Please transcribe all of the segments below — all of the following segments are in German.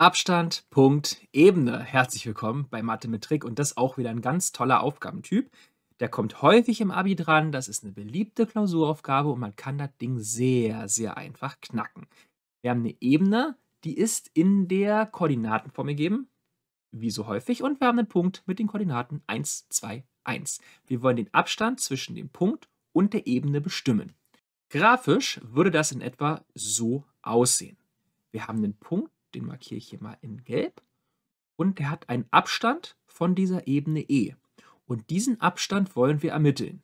Abstand, Punkt, Ebene. Herzlich willkommen bei Mathe mit Trick und das auch wieder ein ganz toller Aufgabentyp. Der kommt häufig im Abi dran, das ist eine beliebte Klausuraufgabe und man kann das Ding sehr, sehr einfach knacken. Wir haben eine Ebene, die ist in der Koordinatenform gegeben, wie so häufig, und wir haben einen Punkt mit den Koordinaten 1, 2, 1. Wir wollen den Abstand zwischen dem Punkt und der Ebene bestimmen. Grafisch würde das in etwa so aussehen. Wir haben einen Punkt den markiere ich hier mal in gelb. Und der hat einen Abstand von dieser Ebene E. Und diesen Abstand wollen wir ermitteln.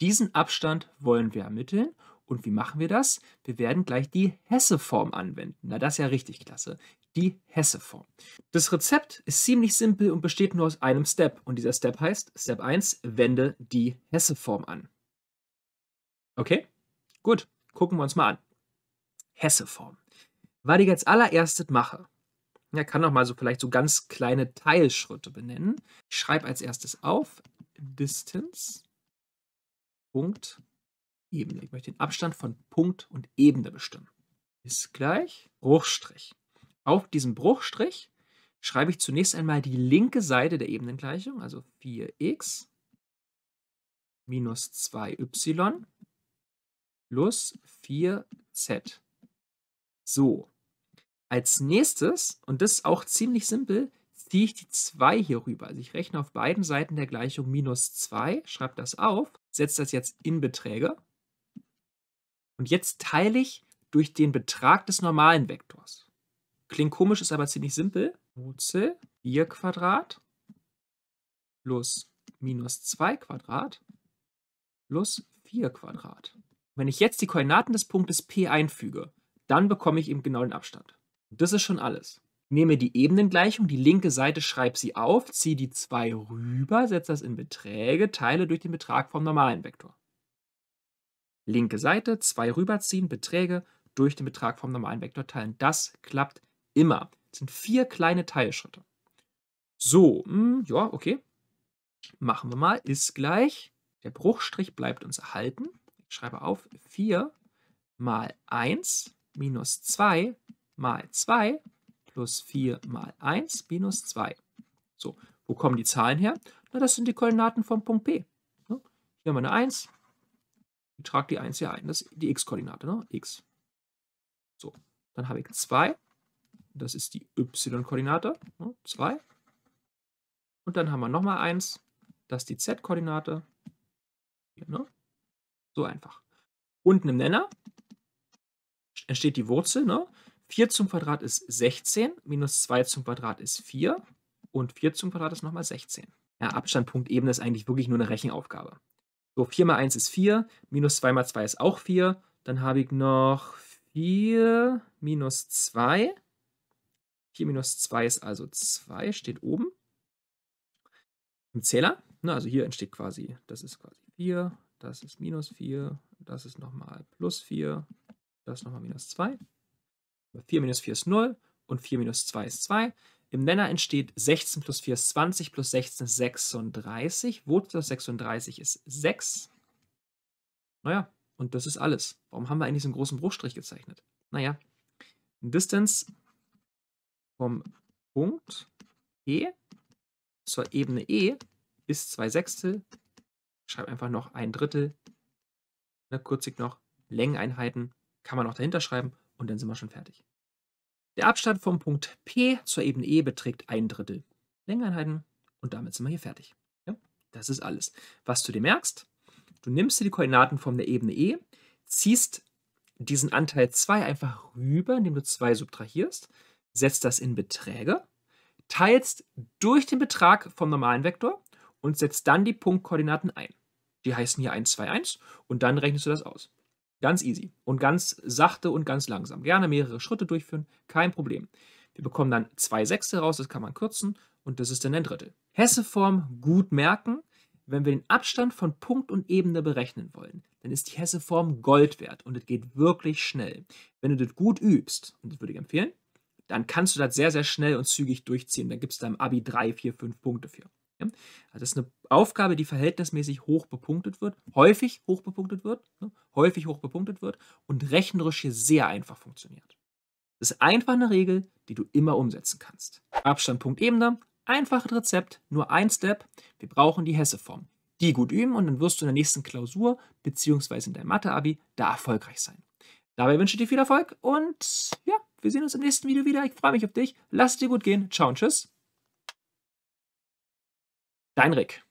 Diesen Abstand wollen wir ermitteln. Und wie machen wir das? Wir werden gleich die Hesse-Form anwenden. Na, das ist ja richtig klasse. Die Hesse-Form. Das Rezept ist ziemlich simpel und besteht nur aus einem Step. Und dieser Step heißt, Step 1, wende die Hesse-Form an. Okay? Gut, gucken wir uns mal an. Hesse-Form was ich als allererstes mache, ja, kann noch mal so vielleicht so ganz kleine Teilschritte benennen. Ich schreibe als erstes auf Distance Punkt Ebene. Ich möchte den Abstand von Punkt und Ebene bestimmen. Ist gleich Bruchstrich. Auf diesem Bruchstrich schreibe ich zunächst einmal die linke Seite der Ebenengleichung, also 4x minus 2y plus 4z. So, als nächstes, und das ist auch ziemlich simpel, ziehe ich die 2 hier rüber. Also ich rechne auf beiden Seiten der Gleichung minus 2, schreibe das auf, setze das jetzt in Beträge. Und jetzt teile ich durch den Betrag des normalen Vektors. Klingt komisch, ist aber ziemlich simpel. Wurzel 4 Quadrat plus minus 2 Quadrat plus 4 Quadrat. Wenn ich jetzt die Koordinaten des Punktes P einfüge, dann bekomme ich eben genau den Abstand. Das ist schon alles. Nehme die Ebenengleichung, die linke Seite schreibe sie auf, ziehe die 2 rüber, setze das in Beträge, teile durch den Betrag vom normalen Vektor. Linke Seite, 2 rüberziehen, Beträge durch den Betrag vom normalen Vektor teilen. Das klappt immer. Das sind vier kleine Teilschritte. So, mh, hm, ja, okay. Machen wir mal. Ist gleich. Der Bruchstrich bleibt uns erhalten. Ich schreibe auf 4 mal 1 minus 2 mal 2 plus 4 mal 1 minus 2. So, wo kommen die Zahlen her? Na, das sind die Koordinaten vom Punkt P. Hier haben wir eine 1. Ich trage die 1 hier ein. Das ist die x-Koordinate, ne? x. So, dann habe ich 2. Das ist die y-Koordinate, ne? 2. Und dann haben wir nochmal 1. Das ist die z-Koordinate. Ne? So einfach. Unten im Nenner entsteht die Wurzel. Ne? 4 zum Quadrat ist 16, minus 2 zum Quadrat ist 4 und 4 zum Quadrat ist nochmal 16. Ja, Abstandpunktebene ist eigentlich wirklich nur eine Rechenaufgabe. So, 4 mal 1 ist 4, minus 2 mal 2 ist auch 4. Dann habe ich noch 4 minus 2. 4 minus 2 ist also 2, steht oben im Zähler. Na, ne, also hier entsteht quasi, das ist quasi 4, das ist minus 4, das ist nochmal plus 4, das nochmal minus 2. 4 minus 4 ist 0 und 4 minus 2 ist 2. Im Nenner entsteht 16 plus 4 ist 20 plus 16 ist 36. Wurzel aus 36 ist 6. Naja, und das ist alles. Warum haben wir eigentlich so einen großen Bruchstrich gezeichnet? Naja, Distance vom Punkt E zur Ebene E ist 2 Sechstel. Ich schreibe einfach noch ein Drittel. Ne, kurzig noch Längeneinheiten kann man auch dahinter schreiben und dann sind wir schon fertig. Der Abstand vom Punkt P zur Ebene E beträgt ein Drittel Längeneinheiten und damit sind wir hier fertig. Ja, das ist alles. Was du dir merkst, du nimmst dir die Koordinaten von der Ebene E, ziehst diesen Anteil 2 einfach rüber, indem du 2 subtrahierst, setzt das in Beträge, teilst durch den Betrag vom normalen Vektor und setzt dann die Punktkoordinaten ein. Die heißen hier 1, 2, 1 und dann rechnest du das aus. Ganz easy und ganz sachte und ganz langsam. Gerne mehrere Schritte durchführen, kein Problem. Wir bekommen dann zwei Sechste raus, das kann man kürzen und das ist dann ein Drittel. Hesseform gut merken. Wenn wir den Abstand von Punkt und Ebene berechnen wollen, dann ist die Hesseform Gold wert und es geht wirklich schnell. Wenn du das gut übst, und das würde ich empfehlen, dann kannst du das sehr, sehr schnell und zügig durchziehen. Dann gibt es deinem Abi drei, vier, fünf Punkte für. Also das ist eine Aufgabe, die verhältnismäßig hoch bepunktet wird, häufig hoch bepunktet wird, ne? häufig hoch bepunktet wird und rechnerisch hier sehr einfach funktioniert. Das ist einfach eine Regel, die du immer umsetzen kannst. Abstandpunkt Ebene, einfaches Rezept, nur ein Step. Wir brauchen die Hesseform. Die gut üben und dann wirst du in der nächsten Klausur bzw. in deinem Mathe-Abi da erfolgreich sein. Dabei wünsche ich dir viel Erfolg und ja, wir sehen uns im nächsten Video wieder. Ich freue mich auf dich. Lass es dir gut gehen. Ciao und tschüss. Dein Rick.